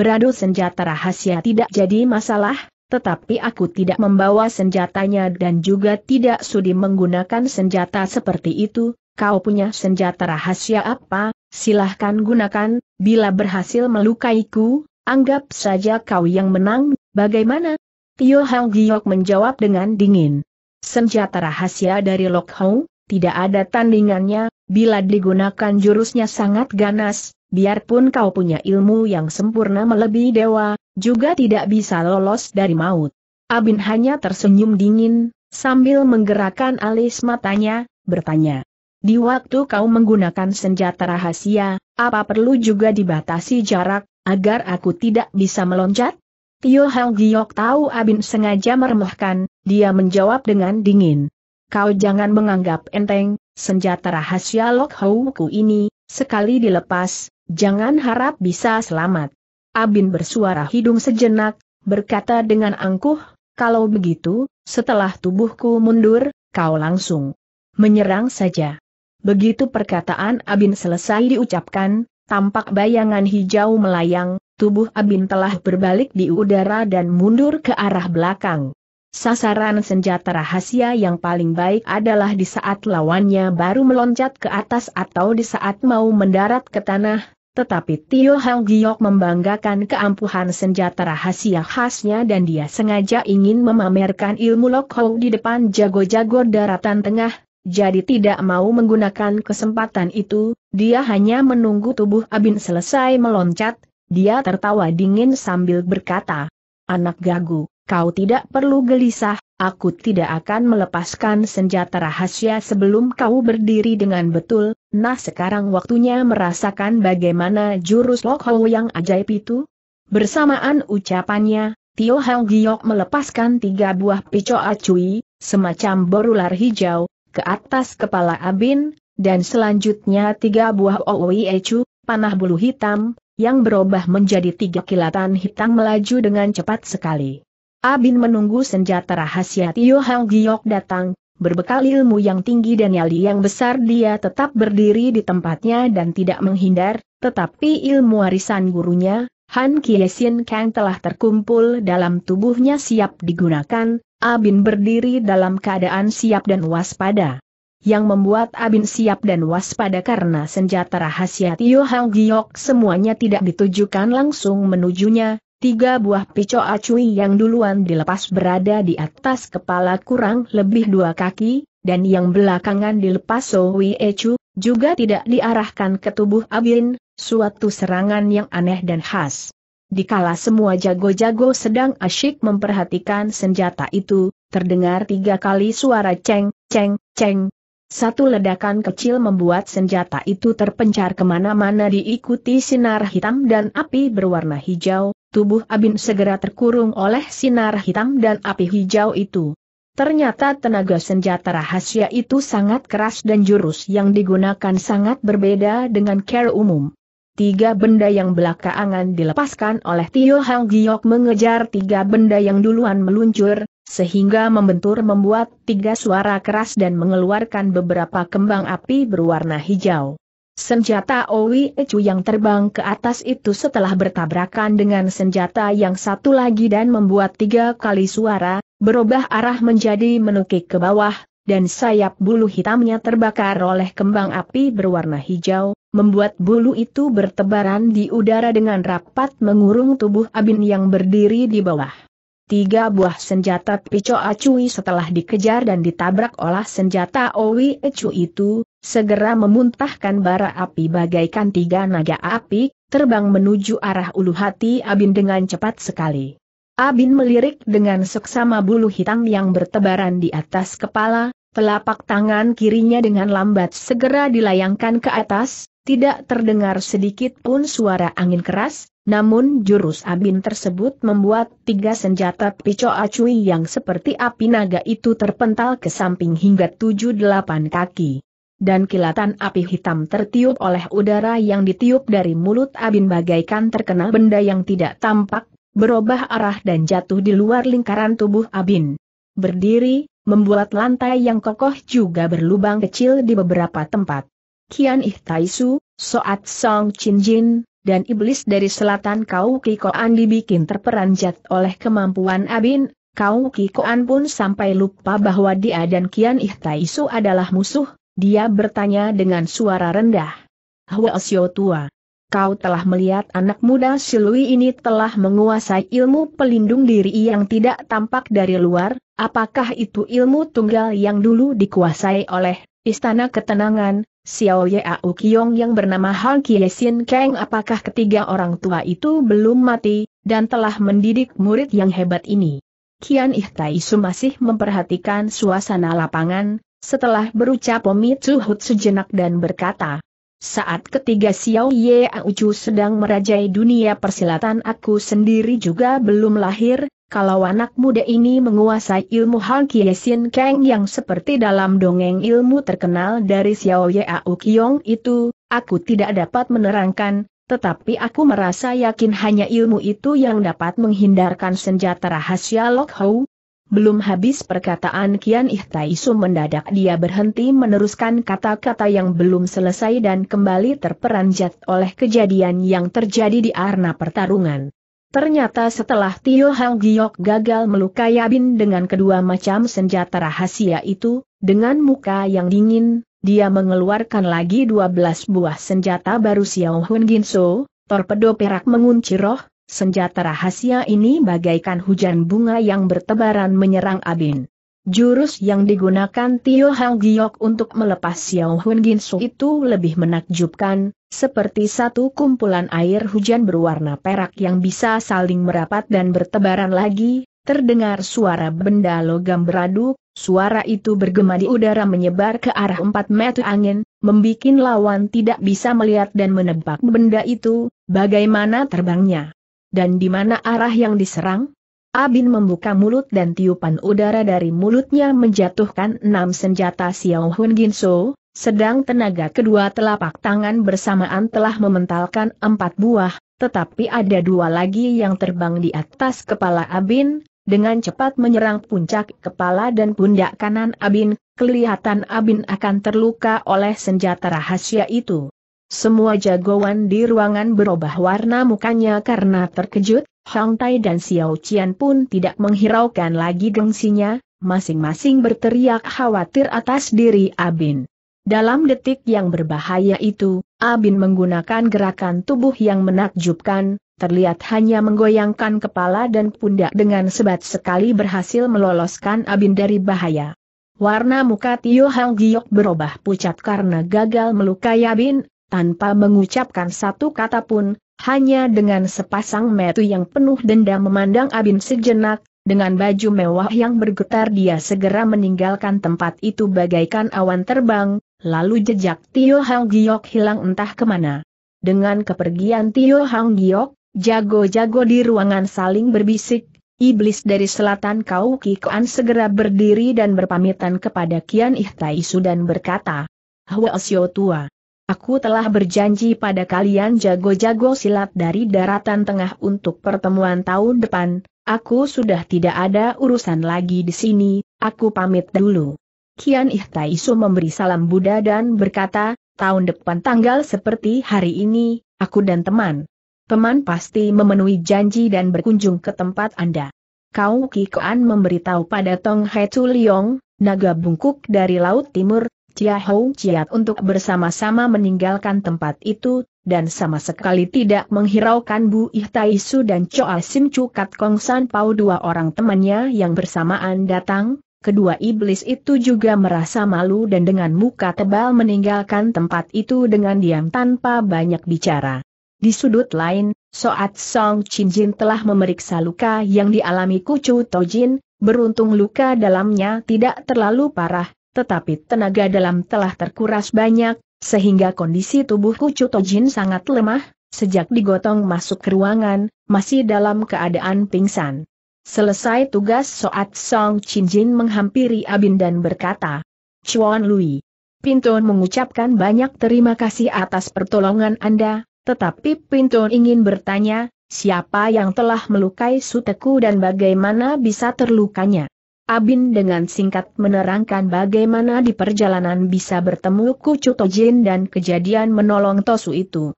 Beradu senjata rahasia tidak jadi masalah, tetapi aku tidak membawa senjatanya dan juga tidak sudi menggunakan senjata seperti itu, kau punya senjata rahasia apa, silahkan gunakan, bila berhasil melukaiku, anggap saja kau yang menang, bagaimana? Tio Hang Giok menjawab dengan dingin. Senjata rahasia dari Lok Hong, tidak ada tandingannya, bila digunakan jurusnya sangat ganas, biarpun kau punya ilmu yang sempurna melebihi dewa, juga tidak bisa lolos dari maut. Abin hanya tersenyum dingin, sambil menggerakkan alis matanya, bertanya. Di waktu kau menggunakan senjata rahasia, apa perlu juga dibatasi jarak, agar aku tidak bisa meloncat? Tio Hang Giok tahu Abin sengaja meremehkan, dia menjawab dengan dingin. Kau jangan menganggap enteng, senjata rahasia Lok Ku ini, sekali dilepas, Jangan harap bisa selamat. Abin bersuara hidung sejenak, berkata dengan angkuh, kalau begitu, setelah tubuhku mundur, kau langsung menyerang saja. Begitu perkataan Abin selesai diucapkan, tampak bayangan hijau melayang, tubuh Abin telah berbalik di udara dan mundur ke arah belakang. Sasaran senjata rahasia yang paling baik adalah di saat lawannya baru meloncat ke atas atau di saat mau mendarat ke tanah, tetapi Tio Hang Giok membanggakan keampuhan senjata rahasia khasnya dan dia sengaja ingin memamerkan ilmu Lok di depan jago-jago daratan tengah, jadi tidak mau menggunakan kesempatan itu, dia hanya menunggu tubuh Abin selesai meloncat, dia tertawa dingin sambil berkata, Anak gagu, kau tidak perlu gelisah, Aku tidak akan melepaskan senjata rahasia sebelum kau berdiri dengan betul, nah sekarang waktunya merasakan bagaimana jurus Lok Hou yang ajaib itu. Bersamaan ucapannya, Tio Hang Giok melepaskan tiga buah pico acui, semacam borular hijau, ke atas kepala Abin, dan selanjutnya tiga buah Owi Echu, panah bulu hitam, yang berubah menjadi tiga kilatan hitam melaju dengan cepat sekali. Abin menunggu senjata rahasia Tio Hang Giok datang, berbekal ilmu yang tinggi dan nyali yang besar dia tetap berdiri di tempatnya dan tidak menghindar, tetapi ilmu warisan gurunya, Han Kiesin Kang telah terkumpul dalam tubuhnya siap digunakan, Abin berdiri dalam keadaan siap dan waspada. Yang membuat Abin siap dan waspada karena senjata rahasia Tio Hang Giok semuanya tidak ditujukan langsung menujunya, Tiga buah pico acui yang duluan dilepas berada di atas kepala kurang lebih dua kaki, dan yang belakangan dilepas Sowi ecu juga tidak diarahkan ke tubuh Abin, suatu serangan yang aneh dan khas. Dikala semua jago-jago sedang asyik memperhatikan senjata itu, terdengar tiga kali suara ceng, ceng, ceng. Satu ledakan kecil membuat senjata itu terpencar kemana-mana diikuti sinar hitam dan api berwarna hijau, tubuh Abin segera terkurung oleh sinar hitam dan api hijau itu. Ternyata tenaga senjata rahasia itu sangat keras dan jurus yang digunakan sangat berbeda dengan care umum. Tiga benda yang belakangan dilepaskan oleh Tio Hang Giok mengejar tiga benda yang duluan meluncur, sehingga membentur membuat tiga suara keras dan mengeluarkan beberapa kembang api berwarna hijau. Senjata Owi Ecu yang terbang ke atas itu setelah bertabrakan dengan senjata yang satu lagi dan membuat tiga kali suara, berubah arah menjadi menukik ke bawah, dan sayap bulu hitamnya terbakar oleh kembang api berwarna hijau, membuat bulu itu bertebaran di udara dengan rapat mengurung tubuh Abin yang berdiri di bawah. Tiga buah senjata Pico Acui setelah dikejar dan ditabrak oleh senjata Owi Ecu itu, segera memuntahkan bara api bagaikan tiga naga api, terbang menuju arah ulu hati Abin dengan cepat sekali. Abin melirik dengan seksama bulu hitam yang bertebaran di atas kepala, telapak tangan kirinya dengan lambat segera dilayangkan ke atas, tidak terdengar sedikit pun suara angin keras, namun jurus abin tersebut membuat tiga senjata pico acui yang seperti api naga itu terpental ke samping hingga tujuh delapan kaki. Dan kilatan api hitam tertiup oleh udara yang ditiup dari mulut abin bagaikan terkena benda yang tidak tampak, berubah arah dan jatuh di luar lingkaran tubuh abin. Berdiri, membuat lantai yang kokoh juga berlubang kecil di beberapa tempat. Kian Ihtaisu, Soat Song Chin Jin, dan iblis dari selatan Kau Kikoan dibikin terperanjat oleh kemampuan Abin, Kau Kikoan pun sampai lupa bahwa dia dan Kian Ihtaisu adalah musuh, dia bertanya dengan suara rendah. Hwa Tua. Kau telah melihat anak muda Silui ini telah menguasai ilmu pelindung diri yang tidak tampak dari luar, apakah itu ilmu tunggal yang dulu dikuasai oleh Istana Ketenangan, Xiao Au Kiong yang bernama Han Kiesin Kang apakah ketiga orang tua itu belum mati, dan telah mendidik murid yang hebat ini. Kian Ihtaisu masih memperhatikan suasana lapangan, setelah berucap Omitsu Hut sejenak dan berkata, saat ketiga Xiao Ye Chu sedang merajai dunia persilatan aku sendiri juga belum lahir, kalau anak muda ini menguasai ilmu Hang Kiesin Kang yang seperti dalam dongeng ilmu terkenal dari Xiao Yao Kiong itu, aku tidak dapat menerangkan, tetapi aku merasa yakin hanya ilmu itu yang dapat menghindarkan senjata rahasia Lok Hou. Belum habis perkataan Kian Ih mendadak dia berhenti meneruskan kata-kata yang belum selesai dan kembali terperanjat oleh kejadian yang terjadi di arena pertarungan. Ternyata setelah Tio Hang Giok gagal melukai Abin dengan kedua macam senjata rahasia itu, dengan muka yang dingin, dia mengeluarkan lagi 12 buah senjata baru Xiao Hun Ginso, torpedo perak mengunci roh, senjata rahasia ini bagaikan hujan bunga yang bertebaran menyerang Abin. Jurus yang digunakan Tio Hang Giok untuk melepas Xiao Hun Ginso itu lebih menakjubkan, seperti satu kumpulan air hujan berwarna perak yang bisa saling merapat dan bertebaran lagi, terdengar suara benda logam beradu, suara itu bergema di udara menyebar ke arah empat meter angin, membikin lawan tidak bisa melihat dan menebak benda itu, bagaimana terbangnya. Dan di mana arah yang diserang? Abin membuka mulut dan tiupan udara dari mulutnya menjatuhkan enam senjata Xiao Hun Ginso, sedang tenaga kedua telapak tangan bersamaan telah mementalkan empat buah, tetapi ada dua lagi yang terbang di atas kepala Abin, dengan cepat menyerang puncak kepala dan pundak kanan Abin, kelihatan Abin akan terluka oleh senjata rahasia itu. Semua jagoan di ruangan berubah warna mukanya karena terkejut, Hong Tai dan Xiao Qian pun tidak menghiraukan lagi gengsinya, masing-masing berteriak khawatir atas diri Abin. Dalam detik yang berbahaya itu, Abin menggunakan gerakan tubuh yang menakjubkan, terlihat hanya menggoyangkan kepala dan pundak dengan sebat sekali berhasil meloloskan Abin dari bahaya. Warna muka Tio Hang Giok berubah pucat karena gagal melukai Abin, tanpa mengucapkan satu kata pun, hanya dengan sepasang metu yang penuh dendam memandang Abin sejenak, dengan baju mewah yang bergetar dia segera meninggalkan tempat itu bagaikan awan terbang, Lalu jejak Tio Hang Giok hilang entah kemana. Dengan kepergian Tio Hang Giok, jago-jago di ruangan saling berbisik, Iblis dari selatan Kau Kikoan segera berdiri dan berpamitan kepada Kian Ih dan berkata, Hwa Sio Tua, aku telah berjanji pada kalian jago-jago silat dari daratan tengah untuk pertemuan tahun depan, aku sudah tidak ada urusan lagi di sini, aku pamit dulu. Kian Ihtaisu memberi salam Buddha dan berkata, tahun depan tanggal seperti hari ini, aku dan teman. Teman pasti memenuhi janji dan berkunjung ke tempat Anda. Kau Kikoan memberitahu pada Tong Hai Liong, naga bungkuk dari Laut Timur, Chia Hou Chiat untuk bersama-sama meninggalkan tempat itu, dan sama sekali tidak menghiraukan Bu Ihtaisu dan Choa Sim Chu Kat Kong San Pau dua orang temannya yang bersamaan datang, Kedua iblis itu juga merasa malu dan dengan muka tebal meninggalkan tempat itu dengan diam tanpa banyak bicara. Di sudut lain, Soat Song Jin telah memeriksa luka yang dialami Kucu Tojin, beruntung luka dalamnya tidak terlalu parah, tetapi tenaga dalam telah terkuras banyak, sehingga kondisi tubuh Kucu Tojin sangat lemah, sejak digotong masuk ke ruangan, masih dalam keadaan pingsan. Selesai tugas Soat Song Chin Jin menghampiri Abin dan berkata, Chuan Lui, Pinton mengucapkan banyak terima kasih atas pertolongan Anda, tetapi Pinton ingin bertanya, siapa yang telah melukai Suteku dan bagaimana bisa terlukanya? Abin dengan singkat menerangkan bagaimana di perjalanan bisa bertemu Kucu Tojin dan kejadian menolong Tosu itu.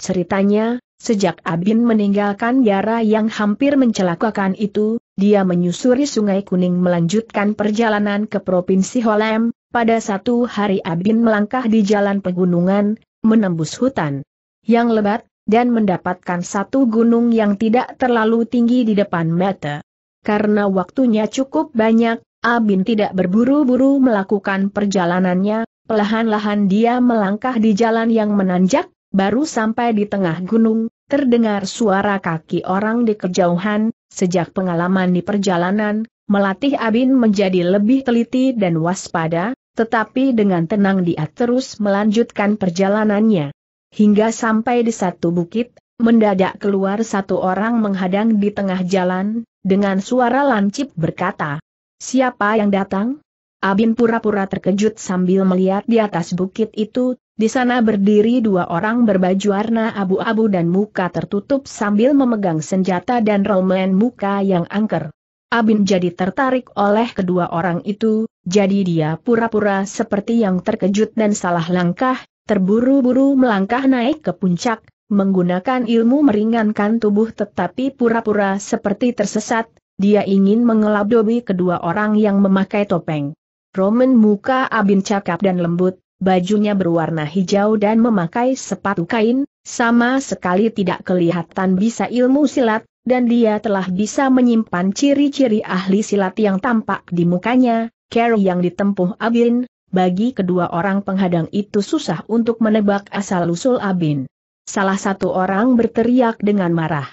Ceritanya, Sejak Abin meninggalkan biara yang hampir mencelakakan itu, dia menyusuri Sungai Kuning melanjutkan perjalanan ke Provinsi Holem, pada satu hari Abin melangkah di jalan pegunungan, menembus hutan yang lebat, dan mendapatkan satu gunung yang tidak terlalu tinggi di depan mata. Karena waktunya cukup banyak, Abin tidak berburu-buru melakukan perjalanannya, pelahan-lahan dia melangkah di jalan yang menanjak, Baru sampai di tengah gunung, terdengar suara kaki orang di kejauhan, sejak pengalaman di perjalanan, melatih Abin menjadi lebih teliti dan waspada, tetapi dengan tenang dia terus melanjutkan perjalanannya. Hingga sampai di satu bukit, mendadak keluar satu orang menghadang di tengah jalan, dengan suara lancip berkata, Siapa yang datang? Abin pura-pura terkejut sambil melihat di atas bukit itu, di sana berdiri dua orang berbaju warna abu-abu dan muka tertutup sambil memegang senjata dan romen muka yang angker. Abin jadi tertarik oleh kedua orang itu, jadi dia pura-pura seperti yang terkejut dan salah langkah, terburu-buru melangkah naik ke puncak, menggunakan ilmu meringankan tubuh tetapi pura-pura seperti tersesat, dia ingin mengelabdobi kedua orang yang memakai topeng. Roman muka Abin cakap dan lembut, bajunya berwarna hijau dan memakai sepatu kain, sama sekali tidak kelihatan bisa ilmu silat, dan dia telah bisa menyimpan ciri-ciri ahli silat yang tampak di mukanya, Carol yang ditempuh Abin, bagi kedua orang penghadang itu susah untuk menebak asal-usul Abin. Salah satu orang berteriak dengan marah.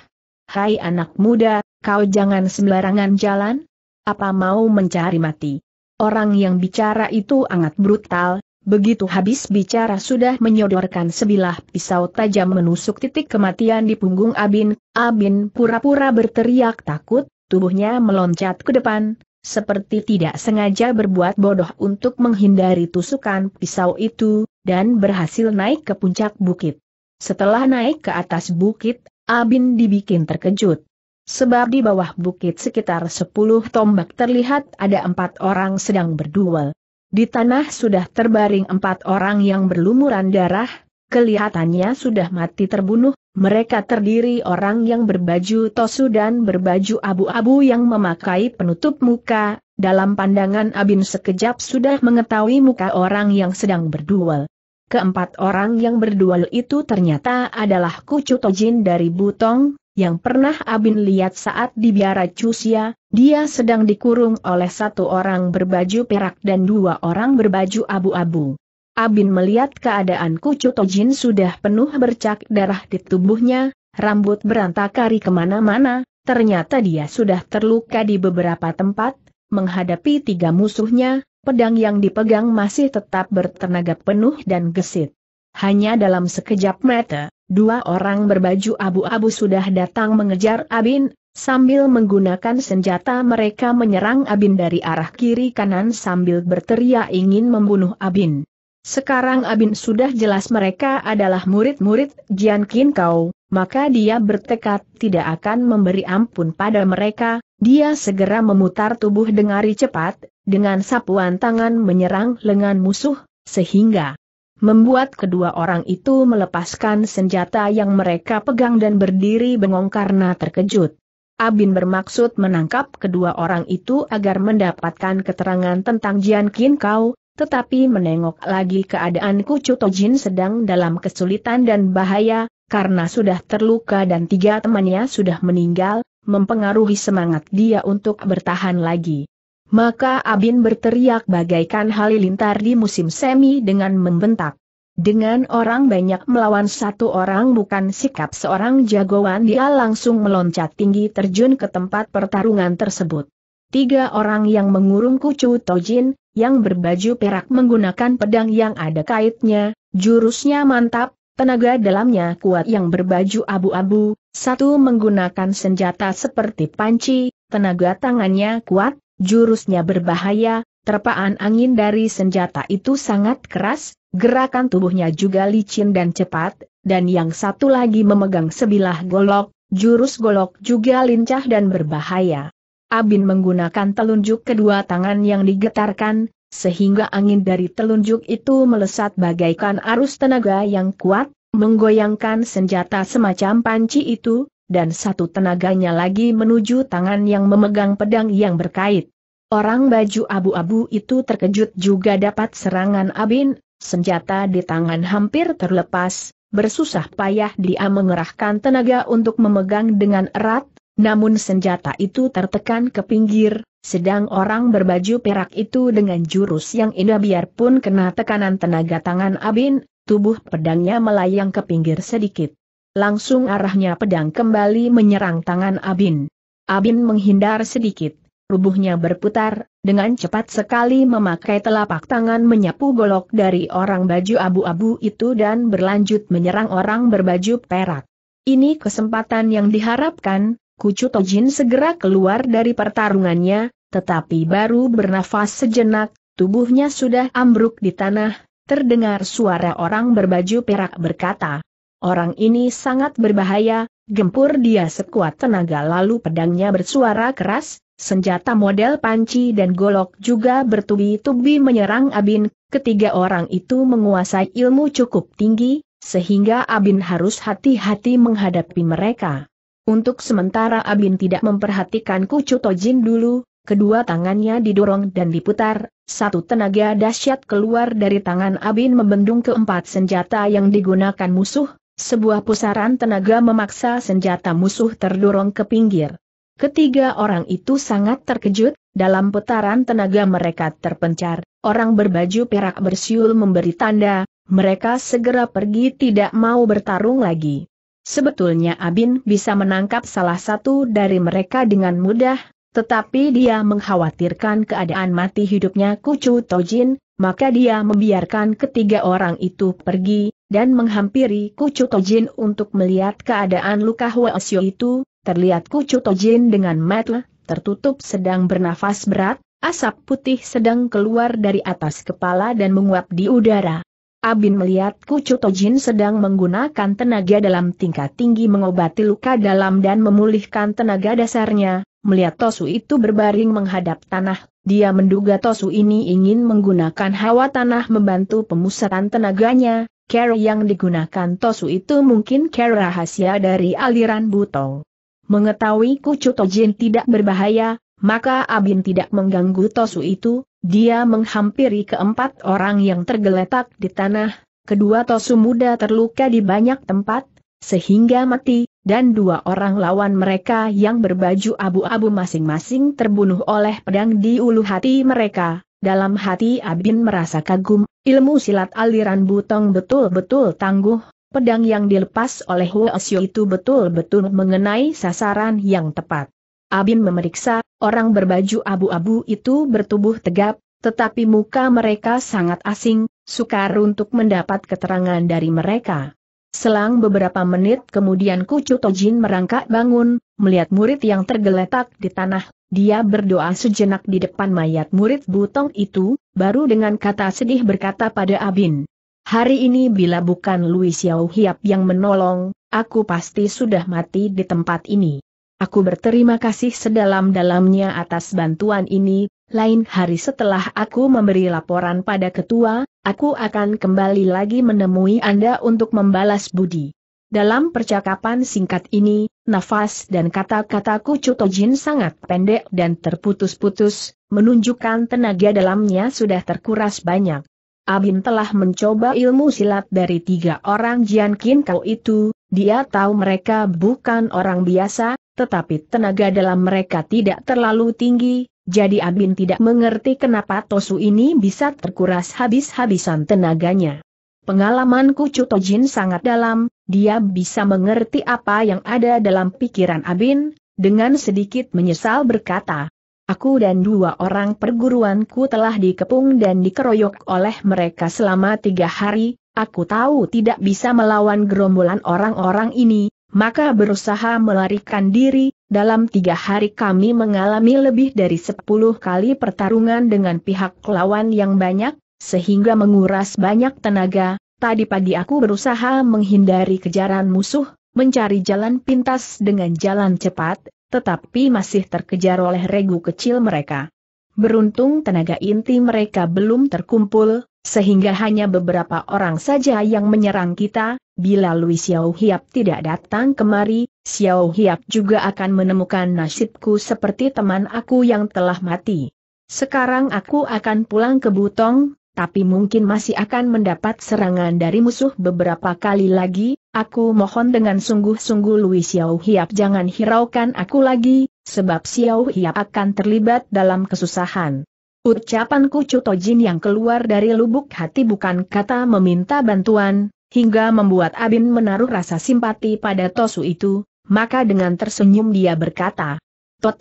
Hai anak muda, kau jangan sembarangan jalan? Apa mau mencari mati? Orang yang bicara itu sangat brutal, Begitu habis bicara sudah menyodorkan sebilah pisau tajam menusuk titik kematian di punggung Abin, Abin pura-pura berteriak takut, tubuhnya meloncat ke depan, seperti tidak sengaja berbuat bodoh untuk menghindari tusukan pisau itu, dan berhasil naik ke puncak bukit. Setelah naik ke atas bukit, Abin dibikin terkejut. Sebab di bawah bukit sekitar 10 tombak terlihat ada empat orang sedang berduel. Di tanah sudah terbaring empat orang yang berlumuran darah, kelihatannya sudah mati terbunuh, mereka terdiri orang yang berbaju tosu dan berbaju abu-abu yang memakai penutup muka, dalam pandangan Abin sekejap sudah mengetahui muka orang yang sedang berduel. Keempat orang yang berduel itu ternyata adalah Kucu Tojin dari Butong, yang pernah Abin lihat saat di biara Cusia, dia sedang dikurung oleh satu orang berbaju perak dan dua orang berbaju abu-abu. Abin melihat keadaan kucu Tojin sudah penuh bercak darah di tubuhnya, rambut berantakari kemana-mana, ternyata dia sudah terluka di beberapa tempat, menghadapi tiga musuhnya, pedang yang dipegang masih tetap bertenaga penuh dan gesit. Hanya dalam sekejap mata, Dua orang berbaju abu-abu sudah datang mengejar Abin, sambil menggunakan senjata mereka menyerang Abin dari arah kiri kanan sambil berteriak ingin membunuh Abin. Sekarang Abin sudah jelas mereka adalah murid-murid Jian Qin Kau, maka dia bertekad tidak akan memberi ampun pada mereka, dia segera memutar tubuh dengari cepat, dengan sapuan tangan menyerang lengan musuh, sehingga membuat kedua orang itu melepaskan senjata yang mereka pegang dan berdiri bengong karena terkejut. Abin bermaksud menangkap kedua orang itu agar mendapatkan keterangan tentang Jian Qin Kau, tetapi menengok lagi keadaan Kucu Jin sedang dalam kesulitan dan bahaya, karena sudah terluka dan tiga temannya sudah meninggal, mempengaruhi semangat dia untuk bertahan lagi. Maka Abin berteriak bagaikan halilintar di musim semi dengan membentak. Dengan orang banyak melawan satu orang bukan sikap seorang jagoan dia langsung meloncat tinggi terjun ke tempat pertarungan tersebut. Tiga orang yang mengurung kucu Tojin, yang berbaju perak menggunakan pedang yang ada kaitnya, jurusnya mantap, tenaga dalamnya kuat yang berbaju abu-abu, satu menggunakan senjata seperti panci, tenaga tangannya kuat, Jurusnya berbahaya, terpaan angin dari senjata itu sangat keras, gerakan tubuhnya juga licin dan cepat, dan yang satu lagi memegang sebilah golok, jurus golok juga lincah dan berbahaya. Abin menggunakan telunjuk kedua tangan yang digetarkan, sehingga angin dari telunjuk itu melesat bagaikan arus tenaga yang kuat, menggoyangkan senjata semacam panci itu, dan satu tenaganya lagi menuju tangan yang memegang pedang yang berkait. Orang baju abu-abu itu terkejut juga dapat serangan Abin, senjata di tangan hampir terlepas, bersusah payah dia mengerahkan tenaga untuk memegang dengan erat, namun senjata itu tertekan ke pinggir, sedang orang berbaju perak itu dengan jurus yang indah biarpun kena tekanan tenaga tangan Abin, tubuh pedangnya melayang ke pinggir sedikit. Langsung arahnya pedang kembali menyerang tangan Abin. Abin menghindar sedikit, tubuhnya berputar, dengan cepat sekali memakai telapak tangan menyapu golok dari orang baju abu-abu itu dan berlanjut menyerang orang berbaju perak. Ini kesempatan yang diharapkan, Kucu Tojin segera keluar dari pertarungannya, tetapi baru bernafas sejenak, tubuhnya sudah ambruk di tanah, terdengar suara orang berbaju perak berkata, Orang ini sangat berbahaya, gempur dia sekuat tenaga lalu pedangnya bersuara keras, senjata model panci dan golok juga bertubi-tubi menyerang Abin, ketiga orang itu menguasai ilmu cukup tinggi, sehingga Abin harus hati-hati menghadapi mereka. Untuk sementara Abin tidak memperhatikan Kucu Tojin dulu, kedua tangannya didorong dan diputar, satu tenaga dahsyat keluar dari tangan Abin membendung keempat senjata yang digunakan musuh, sebuah pusaran tenaga memaksa senjata musuh terdorong ke pinggir. Ketiga orang itu sangat terkejut, dalam putaran tenaga mereka terpencar, orang berbaju perak bersiul memberi tanda, mereka segera pergi tidak mau bertarung lagi. Sebetulnya Abin bisa menangkap salah satu dari mereka dengan mudah, tetapi dia mengkhawatirkan keadaan mati hidupnya Kucu Tojin, maka dia membiarkan ketiga orang itu pergi, dan menghampiri kucu Tojin untuk melihat keadaan luka Hua Huasyo itu, terlihat kucu Tojin dengan mata tertutup sedang bernafas berat, asap putih sedang keluar dari atas kepala dan menguap di udara. Abin melihat kucu Tojin sedang menggunakan tenaga dalam tingkat tinggi mengobati luka dalam dan memulihkan tenaga dasarnya, melihat Tosu itu berbaring menghadap tanah dia menduga Tosu ini ingin menggunakan hawa tanah membantu pemusatan tenaganya, Cara yang digunakan Tosu itu mungkin cara rahasia dari aliran Butong. Mengetahui Kucu Tojin tidak berbahaya, maka Abin tidak mengganggu Tosu itu, dia menghampiri keempat orang yang tergeletak di tanah, kedua Tosu muda terluka di banyak tempat, sehingga mati, dan dua orang lawan mereka yang berbaju abu-abu masing-masing terbunuh oleh pedang di ulu hati mereka, dalam hati Abin merasa kagum, ilmu silat aliran butong betul-betul tangguh, pedang yang dilepas oleh Huosio itu betul-betul mengenai sasaran yang tepat. Abin memeriksa, orang berbaju abu-abu itu bertubuh tegap, tetapi muka mereka sangat asing, sukar untuk mendapat keterangan dari mereka. Selang beberapa menit kemudian Kucu Tojin merangkak bangun, melihat murid yang tergeletak di tanah, dia berdoa sejenak di depan mayat murid Butong itu, baru dengan kata sedih berkata pada Abin. Hari ini bila bukan Louis Xiao Hiap yang menolong, aku pasti sudah mati di tempat ini. Aku berterima kasih sedalam-dalamnya atas bantuan ini, lain hari setelah aku memberi laporan pada ketua, aku akan kembali lagi menemui Anda untuk membalas budi. Dalam percakapan singkat ini, nafas dan kata-kata Kucu Tojin sangat pendek dan terputus-putus, menunjukkan tenaga dalamnya sudah terkuras banyak. Abin telah mencoba ilmu silat dari tiga orang Jian Kin Kau itu, dia tahu mereka bukan orang biasa, tetapi tenaga dalam mereka tidak terlalu tinggi, jadi Abin tidak mengerti kenapa Tosu ini bisa terkuras habis-habisan tenaganya. Pengalamanku Kucu Tojin sangat dalam, dia bisa mengerti apa yang ada dalam pikiran Abin, dengan sedikit menyesal berkata, Aku dan dua orang perguruanku telah dikepung dan dikeroyok oleh mereka selama tiga hari, aku tahu tidak bisa melawan gerombolan orang-orang ini, maka berusaha melarikan diri, dalam tiga hari kami mengalami lebih dari sepuluh kali pertarungan dengan pihak lawan yang banyak, sehingga menguras banyak tenaga, Tadi pagi aku berusaha menghindari kejaran musuh, mencari jalan pintas dengan jalan cepat, tetapi masih terkejar oleh regu kecil mereka. Beruntung tenaga inti mereka belum terkumpul, sehingga hanya beberapa orang saja yang menyerang kita, bila Lui Xiao Hiap tidak datang kemari, Xiao Hiap juga akan menemukan nasibku seperti teman aku yang telah mati. Sekarang aku akan pulang ke Butong, tapi mungkin masih akan mendapat serangan dari musuh beberapa kali lagi, aku mohon dengan sungguh-sungguh Lui Xiao Hiap jangan hiraukan aku lagi, sebab Xiao Hiap akan terlibat dalam kesusahan. Ucapan Kucu Tojin yang keluar dari lubuk hati bukan kata meminta bantuan, hingga membuat Abin menaruh rasa simpati pada Tosu itu, maka dengan tersenyum dia berkata,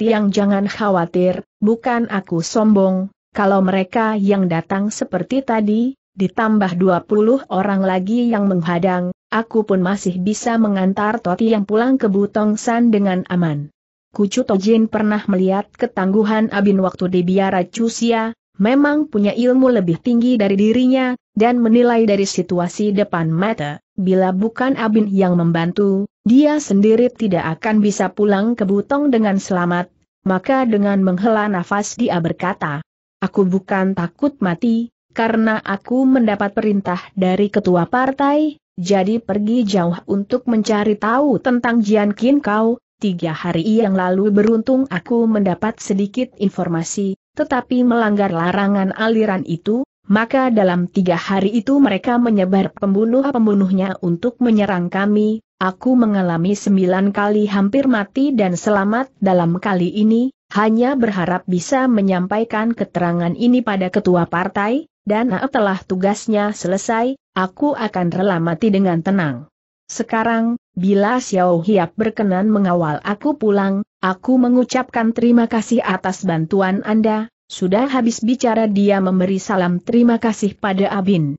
yang jangan khawatir, bukan aku sombong, kalau mereka yang datang seperti tadi, ditambah 20 orang lagi yang menghadang, aku pun masih bisa mengantar Toti yang pulang ke Butong San dengan aman. Kucu Tojin pernah melihat ketangguhan Abin waktu di biara Cusia, memang punya ilmu lebih tinggi dari dirinya, dan menilai dari situasi depan mata, bila bukan Abin yang membantu, dia sendiri tidak akan bisa pulang ke Butong dengan selamat, maka dengan menghela nafas dia berkata, Aku bukan takut mati, karena aku mendapat perintah dari ketua partai, jadi pergi jauh untuk mencari tahu tentang Jian Kin kau. Tiga hari yang lalu beruntung aku mendapat sedikit informasi, tetapi melanggar larangan aliran itu, maka dalam tiga hari itu mereka menyebar pembunuh-pembunuhnya untuk menyerang kami, Aku mengalami sembilan kali hampir mati dan selamat dalam kali ini, hanya berharap bisa menyampaikan keterangan ini pada ketua partai, dan setelah tugasnya selesai, aku akan rela mati dengan tenang. Sekarang, bila Xiao Hiap berkenan mengawal aku pulang, aku mengucapkan terima kasih atas bantuan Anda, sudah habis bicara dia memberi salam terima kasih pada Abin.